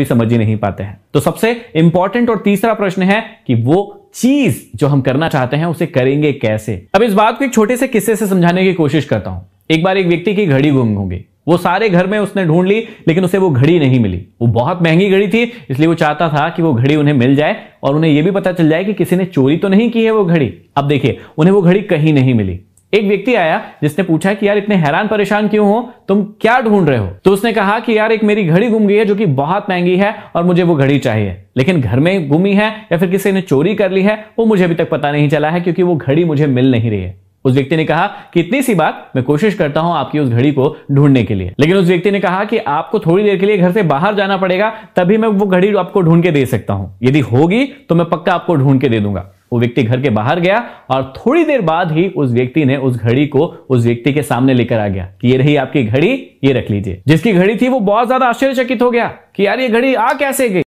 भी समझ ही नहीं पाते हैं तो सबसे इंपॉर्टेंट और तीसरा प्रश्न है कि वो चीज जो हम करना चाहते हैं उसे करेंगे कैसे अब इस बात को एक छोटे से किस्से से समझाने की कोशिश करता हूं एक बार एक व्यक्ति की घड़ी गुम होगी वो सारे घर में उसने ढूंढ ली लेकिन उसे वो घड़ी नहीं मिली वो बहुत महंगी घड़ी थी इसलिए वो चाहता था कि वो घड़ी उन्हें मिल जाए और उन्हें यह भी पता चल जाए कि किसी ने चोरी तो नहीं की है वो घड़ी अब देखिए उन्हें वो घड़ी कहीं नहीं मिली एक व्यक्ति आया जिसने पूछा कि यार इतने हैरान परेशान क्यों हो तुम क्या ढूंढ रहे हो तो उसने कहा कि यार एक मेरी घड़ी गुम गई है जो कि बहुत महंगी है और मुझे वो घड़ी चाहिए लेकिन घर में गुमी है या फिर किसी ने चोरी कर ली है वो मुझे अभी तक पता नहीं चला है क्योंकि वो घड़ी मुझे मिल नहीं रही है उस व्यक्ति ने कहा कि इतनी सी बात मैं कोशिश करता हूं आपकी उस घड़ी को ढूंढने के लिए लेकिन उस व्यक्ति ने कहा कि आपको थोड़ी देर के लिए घर से बाहर जाना पड़ेगा तभी मैं वो घड़ी आपको ढूंढ के दे सकता हूं यदि होगी तो मैं पक्का आपको ढूंढ के दे दूंगा वो व्यक्ति घर के बाहर गया और थोड़ी देर बाद ही उस व्यक्ति ने उस घड़ी को उस व्यक्ति के सामने लेकर आ गया कि ये रही आपकी घड़ी ये रख लीजिए जिसकी घड़ी थी वो बहुत ज्यादा आश्चर्यचकित हो गया कि यार ये घड़ी आ कैसे गई